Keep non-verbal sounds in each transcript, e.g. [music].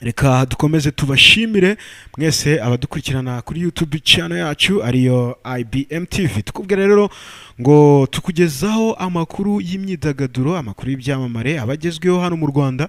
reka dukomeze tubashimire mwese abadukurikirana kuri YouTube channel yacu ariyo IBM TV tukubwira rero ngo tukugezaho amakuru y'imyidagaduro amakuru y'ibyamamare abagezweho hano mu Rwanda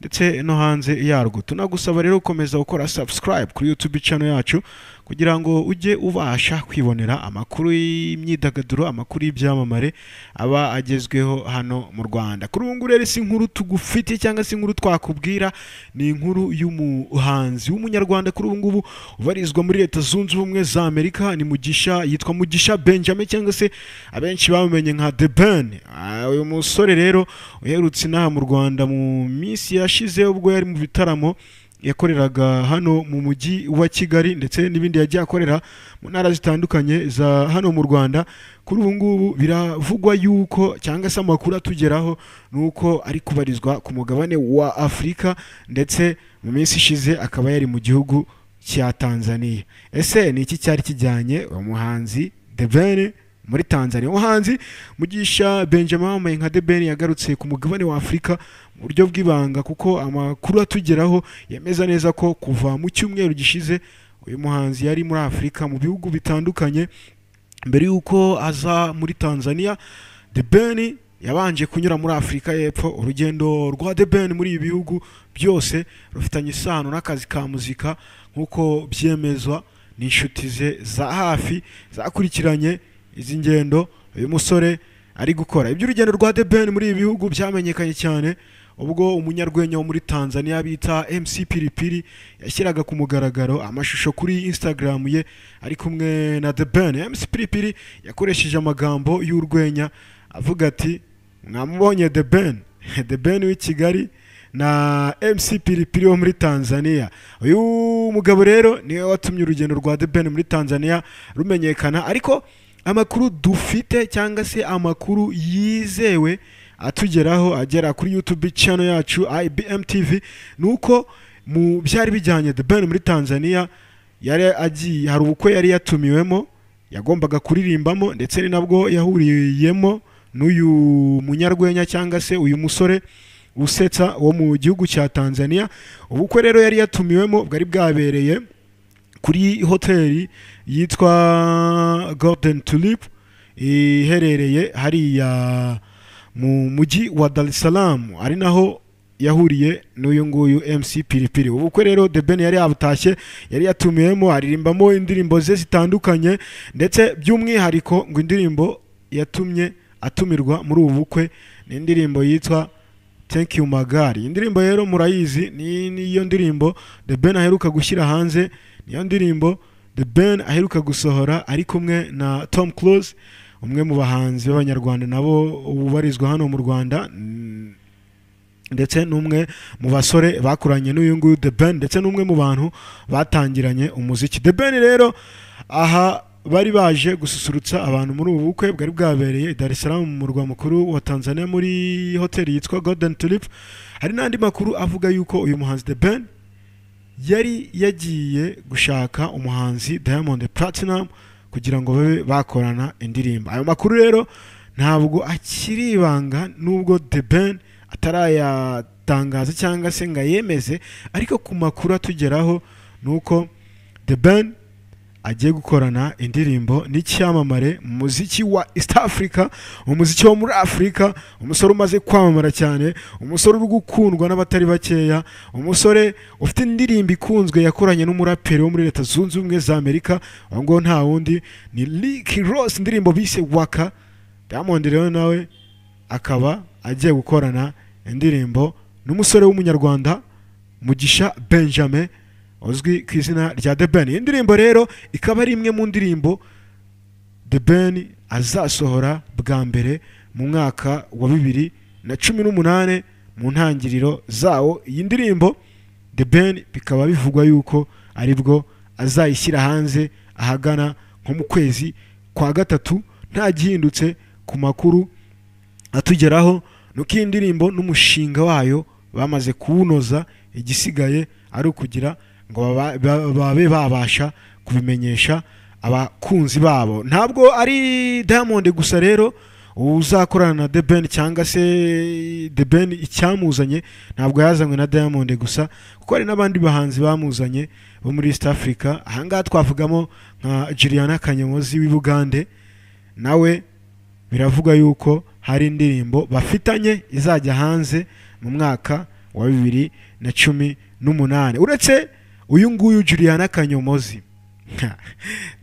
ndetse no hanze yarwo tunagusaba rero gukomeza gukora subscribe kuri YouTube channel yacu kugira ngo ujye ubasha kwibonera amakuru y'imyidagaduro amakuru y'ibyamamare aba agezweho hano mu Rwanda kuri ubu ngubu rero si inkuru tugufite cyangwa se inkuru twakubwira ni inkuru y'umuhanzi w'umunyarwanda kuri ubu ngubu ubarizwa muri leta zunze ubumwe za Amerika ni Mugisha yitwa Mugisha Benjamin cyangwa se abenshi bamumenye nka The Ben ah, uyu musore rero uherutse inaha mu Rwanda mu minsi ya yashize ubwo yari mu bitaramo yakoreraga hano mu mujyi wa kigali ndetse n'ibindi yagiye akorera mu ntara zitandukanye za hano mu rwanda kuri ubu ngubu biravugwa yuko cyangwa se amakuru atugeraho ni uko ari kubarizwa ku mugabane wa afurika ndetse mu minsi ishize akaba yari mu gihugu cya tanzania ese ni iki cyari kijyanye uwo muhanzi debere muri tanzania umuhanzi mugisha benjamin wambaye nka de ben yagarutse ku mugabane wa afurika mu buryo bw'ibanga kuko amakuru atugeraho yemeza neza ko kuva mu cyumweru gishize uyu muhanzi yari muri afurika mu bihugu bitandukanye mbere y'uko aza muri tanzania de ben yabanje kunyura muri afurika y'epfo urugendo rwa de ben muri ibi bihugu byose rufitanye isano n'akazi ka muzika nk'uko byemezwa n'inshuti ze za hafi zakurikiranye izi ngendo uyu musore ari gukora iby'urugendo rwa The Ben muri ibi bihugu byamenyekanye cyane ubwo umunyarwenya wo muri Tanzania bita MC Piripiri yashyiraga ku mugaragaro amashusho kuri Instagram ye ari kumwe na The Ben MC Piripiri yakoresheje amagambo y'urwenya avuga ati mwamubonye The Ben [laughs] The Ben w'i Kigali na MC Piripiri wo muri Tanzania uyu mugabo rero niwe watumye urugendo rwa The Ben muri Tanzania rumenyekana ariko amakuru dufite cyangwa se amakuru yizewe atugeraho agera kuri YouTube channel yacu IBM TV nuko mu byari bijyanye The Ben muri Tanzania yari agiye hari ubukwe yari yatumiwemo yagombaga kuririmbamo ndetse ni nabwo yahuriyemo n'uyu munyarwenya cyangwa se uyu musore usetsa wo mu gihugu cya Tanzania ubukwe rero yari yatumiwemo bwari bwabereye kuri hoteli yitwa golden tulip iherereye hariya mu mujyi wa dar es salaam ari naho yahuriye n'uyu nguyu MC Pilipili ubukwe rero The Ben yari yabutashye yari yatumiwemo aririmbamo indirimbo ze zitandukanye ndetse by'umwihariko ngo indirimbo yatumye atumirwa muri ubu bukwe ni indirimbo yitwa Thank you Magari indirimbo rero murayizi ni iyo ndirimbo The Ben aheruka gushyira hanze niyo ndirimbo the ben aheruka gusohora ari kumwe na tom close umwe mu bahanzi b'abanyarwanda nabo ubarizwa hano mu rwanda mm, ndetse n'umwe mu basore bakuranye n'uyu nguyu the ben ndetse n'umwe mu bantu batangiranye umuziki the ben rero aha bari baje gususurutsa abantu muri ubu bukwe bwari bwabereye Dar es Salaam mu murwa mukuru wa Tanzania muri hoteli yitwa Golden Tulip hari n'andi makuru avuga yuko uyu muhanzi the ben yari yagiye gushaka umuhanzi diamond platinum kugira ngo babe bakorana indirimbo ayo makuru rero ntabwo akiri ibanga nubwo the ben atarayatangaza cyangwa se ngo ayemeze ariko ku makuru atugeraho ni uko the ben agiye gukorana indirimbo n'icyamamare mu muziki wa East Africa umuziki wo muri Africa umusore umaze kwamamara cyane umusore uri gukundwa n'abatari bakeya umusore ufite indirimbo ikunzwe yakoranye n'umuraperi wo muri Leta Zunze Ubumwe za Amerika uwo nguwo nta wundi ni Rick Ross indirimbo bise Waka Diamond rero nawe akaba agiye gukorana indirimbo n'umusore w'umunyarwanda Mugisha Benjamin uzwi ku izina rya The Ben iyi ndirimbo rero ikaba ari imwe mu ndirimbo The Ben azasohora bwa mbere mu mwaka wa bibiri na cumi n'umunani mu ntangiriro zawo iyi ndirimbo The Ben bikaba bivugwa yuko aribwo azayishyira hanze ahagana nko mu kwezi kwa gatatu nta gihindutse ku makuru atugeraho nuko iyi ndirimbo n'umushinga wayo bamaze kuwunoza igisigaye ari ukugira ngo babe babasha kubimenyesha abakunzi babo ntabwo ari diamond gusa rero uzakorana na the ben cyangwa se the ben icyamuzanye ntabwo yazanywe na diamond gusa kuko hari n'abandi bahanzi bamuzanye bo muri east africa ahangaha twavugamo nka juliana kanyomozi w'ibugande nawe biravuga yuko hari indirimbo bafitanye izajya hanze mu mwaka wa bibiri na cumi n'umunani uretse uyu nguyu juliana kanyomozi [laughs]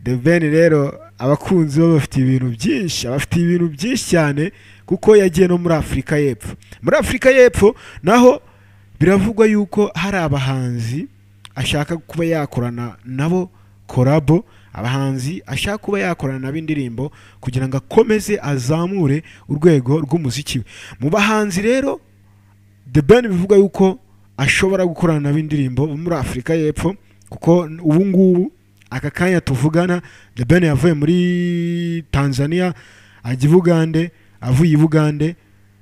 the ben rero abakunzi be bafite ibintu byinshi bafite ibintu byinshi cyane kuko yagiye no muri afurika y'epfo muri afurika y'epfo naho biravugwa yuko hari abahanzi ashaka kuba yakorana nabo korabo abahanzi ashaka kuba yakorana nabo indirimbo kugira ngo akomeze azamure urwego rw'umuziki we mu bahanzi rero the ben bivuga yuko ashobora gukorana nabo indirimbo muri afurika y'epfo kuko ubu ngubu aka kanya tuvugana the ben yavuye muri tanzania ajya i bugande avuye i bugande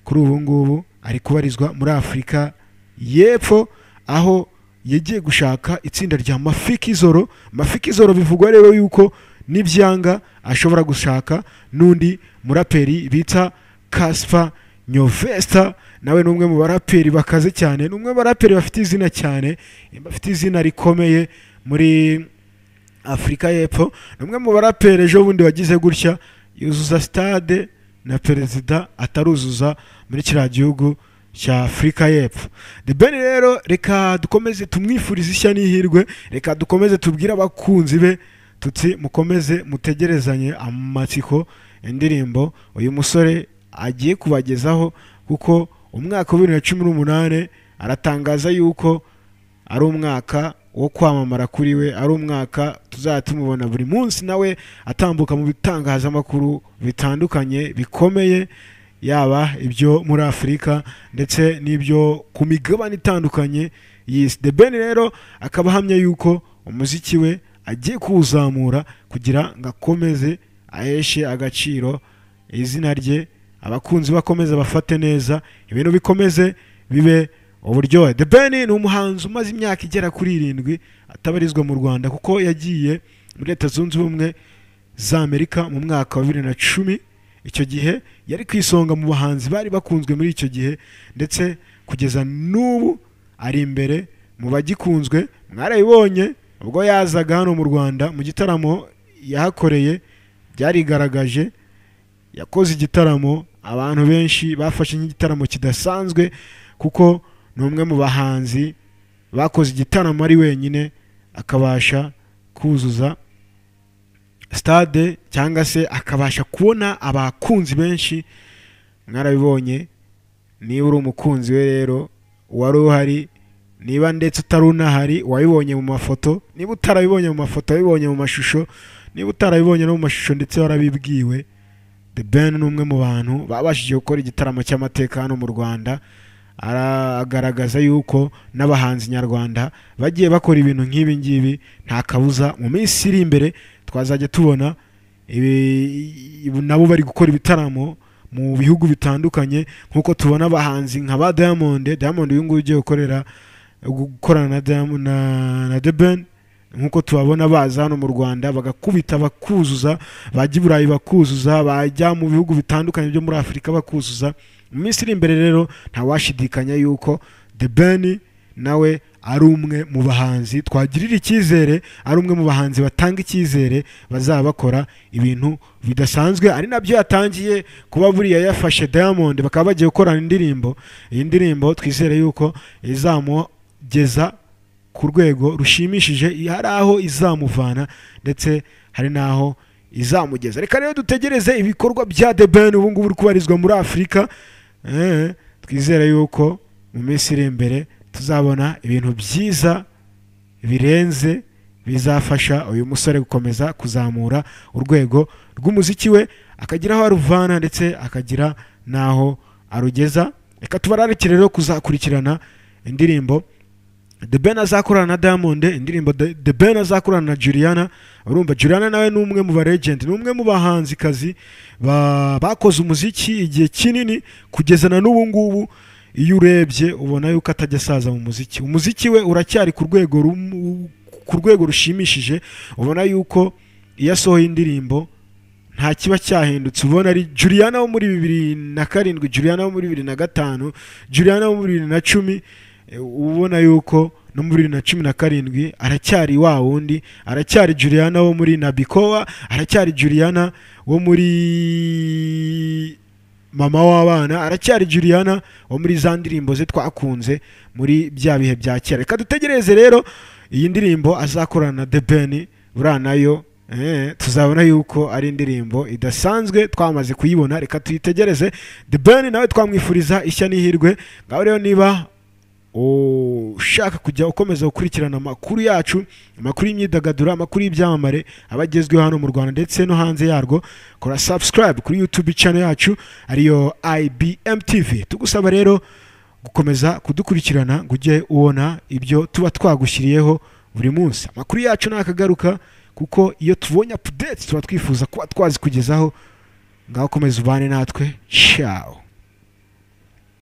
kuri ubu ngubu ari kubarizwa muri afurika y'epfo aho yagiye gushaka itsinda rya mafikizoro mafikizoro bivugwa rero yuko n'ibyanga ashobora gushaka n'undi muraperi bita kasifa nyovesta nawe ni umwe mu baraperi bakaze cyane ni umwe mu baraperi bafite izina cyane bafite izina rikomeye muri afurika y'epfo ni umwe mu baraperi ejo bundi wagize gutya yuzuza sitade na perezida ataruzuza muri kiriya gihugu cya afurika y'epfo de beni rero reka dukomeze tumwifurize ishya n'ihirwe reka dukomeze tubwire abakunzi be tutsi mukomeze mutegerezanye amatsiko indirimbo uyu musore agiye kubagezaho kuko umwaka wa bibiri na cumi n'umunani aratangaza yuko ari umwaka wo kwamamara kuri we ari umwaka tuzajya tumubona buri munsi nawe atambuka mu bitangazamakuru bitandukanye bikomeye yaba ibyo muri afurika ndetse n'ibyo ku migabane itandukanye y'isi the ben rero akaba ahamya yuko umuziki we agiye kuwuzamura kugira ngo akomeze aheshe agaciro izina rye abakunzi bakomeze bafate neza ibintu bikomeze bibe uburyo the ben ni umuhanzi umaze imyaka igera kuri irindwi atabarizwa mu rwanda kuko yagiye muri leta zunze ubumwe za amerika mu mwaka wa bibiri na cumi icyo gihe yari ku isonga mu bahanzi bari bakunzwe muri icyo gihe ndetse kugeza n'ubu ari imbere mu bagikunzwe mwarayibonye ubwo yazaga hano mu rwanda mu gitaramo yahakoreye byarigaragaje yakoze igitaramo abantu benshi bafashe nk'igitaramo kidasanzwe kuko ni umwe mu bahanzi bakoze igitaramo ari wenyine akabasha kuzuza stade cyangwa se akabasha kubona abakunzi benshi mwarabibonye niba uri umukunzi we rero wari uhari niba ndetse utari unahari wabibonye mu mafoto niba utarabibonye mu mafoto wabibonye mu mashusho niba utarabibonye no mu mashusho ndetse warabibwiwe The Ben ni umwe mu bantu babashije gukora igitaramo cy'amateka hano mu Rwanda aragaragaza yuko n'abahanzi nyarwanda bagiye bakora ibintu nk'ibi ngibi nta kabuza mu minsi iri imbere twazajya tubona nabo bari gukora ibitaramo mu bihugu bitandukanye nk'uko tubona abahanzi nka ba diamond diamond uyu nguyu ugiye gukorera gukorana na na The Ben nk'uko tubabona baza hano mu rwanda bagakubita bakuzuza bajya i burayi bakuzuza bajya mu bihugu bitandukanye byo muri afurika bakuzuza mu minsi iri imbere rero ntawashidikanya yuko the ben nawe ari umwe mu bahanzi twagirira icyizere ari umwe mu bahanzi batanga icyizere bazaba bakora ibintu bidasanzwe ari nabyo yatangiye kuba buriya yafashe diamond bakaba bagiye gukorana indirimbo iyi ndirimbo twizere yuko izamugeza ku rwego rushimishije hari aho izamuvana ndetse hari n'aho izamugeza reka rero dutegereze ibikorwa bya the ben ubu ngubu uri kubarizwa muri afurika eh, twizere yuko mu minsi iri imbere tuzabona ibintu byiza birenze bizafasha uyu musore gukomeza kuzamura urwego rw'umuziki we akagira aho aruvana ndetse akagira n'aho arugeza reka tubararikire rero kuzakurikirana indirimbo the ben azakorana na diamond indirimbo the ben azakorana na juliana urumva juliana nawe ni umwe mu ba legend ni umwe mu bahanzikazi bakoze umuziki igihe kinini kugeza na n'ubu ngubu iyo urebye ubona yuko atajya asaza mu muziki umuziki we uracyari ku rwego ku rwego rushimishije ubona yuko iyo asohoye indirimbo nta kiba cyahindutse ubona ari juliana wo muri bibiri na karindwi juliana wo muri bibiri na gatanu juliana wo muri bibiri na cumi Eh, ubona yuko no muri bibiri na cumi na karindwi aracyari wa wundi aracyari juliana wo muri nabikowa aracyari juliana wo muri mama w'abana aracyari juliana wo muri za ndirimbo ze twakunze muri bya bihe bya kera reka dutegereze rero iyi ndirimbo azakorana na debeni uriya nayo eh, tuzabona yuko ari indirimbo idasanzwe twamaze kuyibona reka tuyitegereze debeni nawe twamwifuriza ishya n'ihirwe ngaho rero niba ushaka kujya ukomeza gukurikirana amakuru yacu amakuru y'imyidagaduro amakuru y'ibyamamare aba hano mu rwanda ndetse no hanze yarwo kora subscribe kuri youtube channel yacu ariyo ibm tv tugusaba rero gukomeza kudukurikirana ngo ujye ubona ibyo tuba twagushyiriyeho buri munsi amakuru yacu ntakagaruka kuko iyo tubonye update tuba twifuza kuba twazikugezaho ngaho komeza ubane natwe ciao